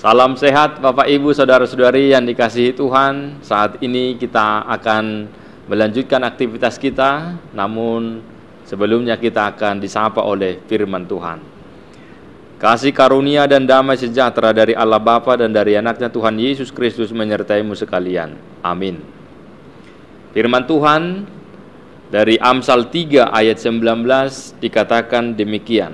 Salam sehat Bapak Ibu Saudara-saudari yang dikasihi Tuhan. Saat ini kita akan melanjutkan aktivitas kita, namun sebelumnya kita akan disapa oleh firman Tuhan. Kasih karunia dan damai sejahtera dari Allah Bapa dan dari anaknya Tuhan Yesus Kristus menyertaimu sekalian. Amin. Firman Tuhan dari Amsal 3 ayat 19 dikatakan demikian.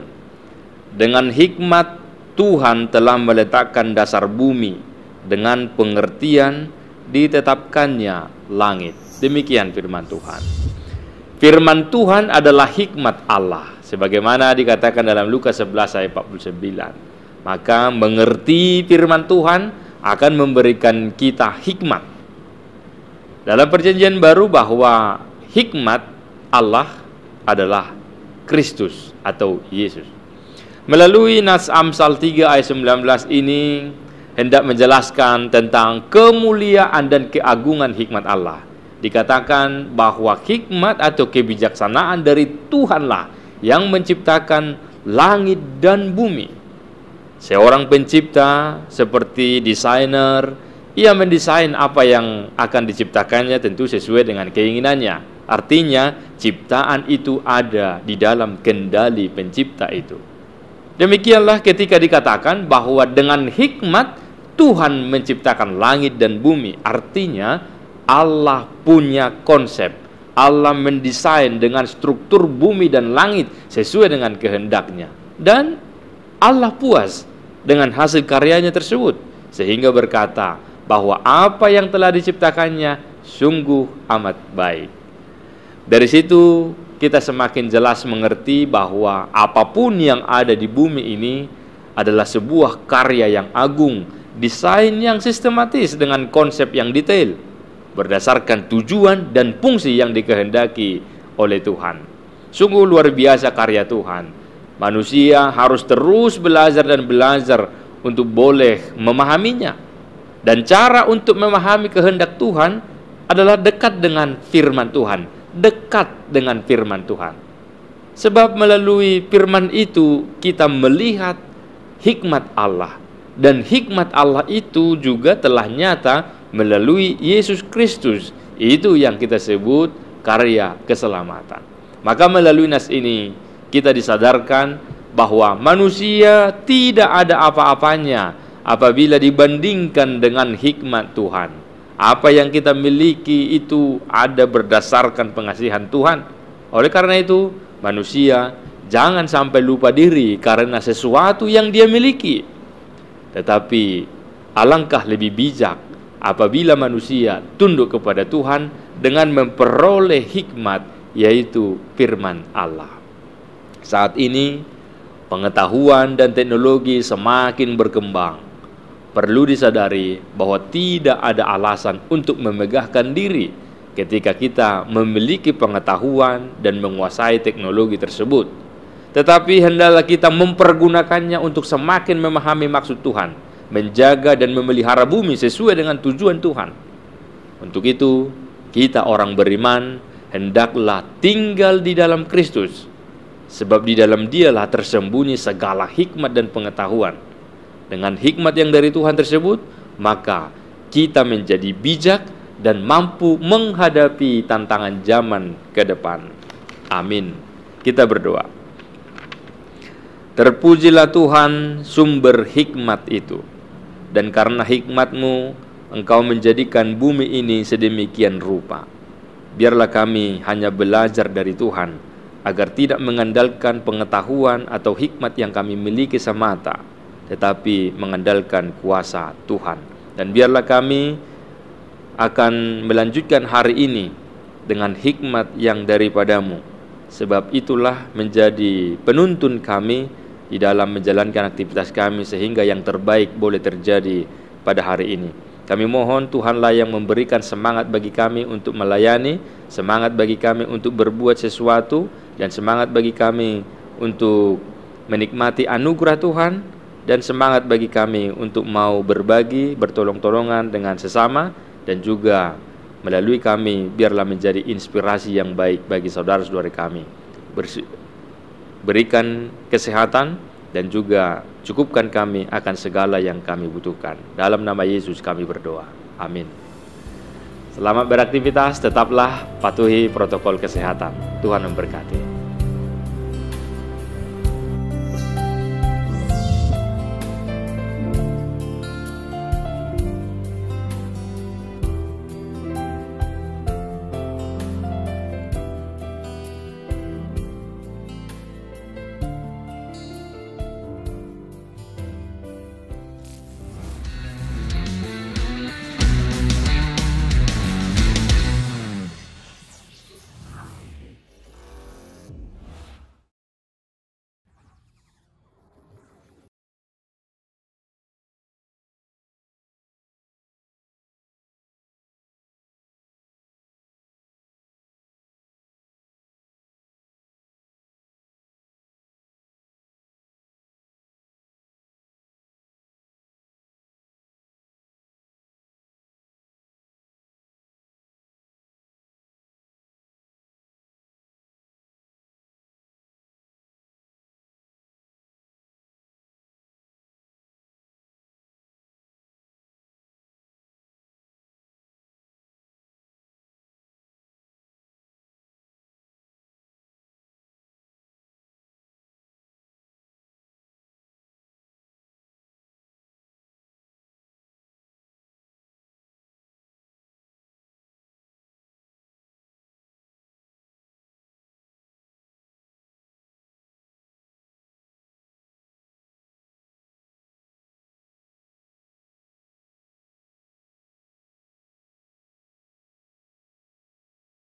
Dengan hikmat Tuhan telah meletakkan dasar bumi dengan pengertian ditetapkannya langit. Demikian firman Tuhan. Firman Tuhan adalah hikmat Allah sebagaimana dikatakan dalam Lukas 11 ayat 49. Maka mengerti firman Tuhan akan memberikan kita hikmat. Dalam perjanjian baru bahwa hikmat Allah adalah Kristus atau Yesus. Melalui Nas Amsal 3 ayat 19 ini hendak menjelaskan tentang kemuliaan dan keagungan hikmat Allah. Dikatakan bahwa hikmat atau kebijaksanaan dari Tuhanlah yang menciptakan langit dan bumi. Seorang pencipta seperti desainer, ia mendesain apa yang akan diciptakannya tentu sesuai dengan keinginannya. Artinya, ciptaan itu ada di dalam kendali pencipta itu. Demikianlah ketika dikatakan bahwa dengan hikmat Tuhan menciptakan langit dan bumi, artinya Allah punya konsep. Allah mendesain dengan struktur bumi dan langit sesuai dengan kehendaknya. Dan Allah puas dengan hasil karyanya tersebut sehingga berkata bahwa apa yang telah diciptakannya sungguh amat baik. Dari situ kita semakin jelas mengerti bahwa apapun yang ada di bumi ini adalah sebuah karya yang agung, desain yang sistematis dengan konsep yang detail berdasarkan tujuan dan fungsi yang dikehendaki oleh Tuhan. Sungguh luar biasa karya Tuhan. Manusia harus terus belajar dan belajar untuk boleh memahaminya. Dan cara untuk memahami kehendak Tuhan adalah dekat dengan firman Tuhan dekat dengan firman Tuhan. Sebab melalui firman itu kita melihat hikmat Allah dan hikmat Allah itu juga telah nyata melalui Yesus Kristus. Itu yang kita sebut karya keselamatan. Maka melalui nas ini kita disadarkan bahwa manusia tidak ada apa-apanya apabila dibandingkan dengan hikmat Tuhan. Apa yang kita miliki itu ada berdasarkan pengasihan Tuhan. Oleh karena itu, manusia jangan sampai lupa diri karena sesuatu yang dia miliki. Tetapi alangkah lebih bijak apabila manusia tunduk kepada Tuhan dengan memperoleh hikmat yaitu firman Allah. Saat ini pengetahuan dan teknologi semakin berkembang perlu disadari bahwa tidak ada alasan untuk memegahkan diri ketika kita memiliki pengetahuan dan menguasai teknologi tersebut. Tetapi hendaklah kita mempergunakannya untuk semakin memahami maksud Tuhan, menjaga dan memelihara bumi sesuai dengan tujuan Tuhan. Untuk itu, kita orang beriman hendaklah tinggal di dalam Kristus, sebab di dalam Dialah tersembunyi segala hikmat dan pengetahuan. Dengan hikmat yang dari Tuhan tersebut, maka kita menjadi bijak dan mampu menghadapi tantangan zaman ke depan. Amin. Kita berdoa. Terpujilah Tuhan sumber hikmat itu. Dan karena hikmatmu, engkau menjadikan bumi ini sedemikian rupa. Biarlah kami hanya belajar dari Tuhan, agar tidak mengandalkan pengetahuan atau hikmat yang kami miliki semata, tetapi mengandalkan kuasa Tuhan. Dan biarlah kami akan melanjutkan hari ini dengan hikmat yang daripadamu. Sebab itulah menjadi penuntun kami di dalam menjalankan aktivitas kami sehingga yang terbaik boleh terjadi pada hari ini. Kami mohon Tuhanlah yang memberikan semangat bagi kami untuk melayani, semangat bagi kami untuk berbuat sesuatu, dan semangat bagi kami untuk menikmati anugerah Tuhan dan semangat bagi kami untuk mau berbagi, bertolong-tolongan dengan sesama dan juga melalui kami biarlah menjadi inspirasi yang baik bagi saudara-saudari kami. Berikan kesehatan dan juga cukupkan kami akan segala yang kami butuhkan. Dalam nama Yesus kami berdoa. Amin. Selamat beraktivitas, tetaplah patuhi protokol kesehatan. Tuhan memberkati.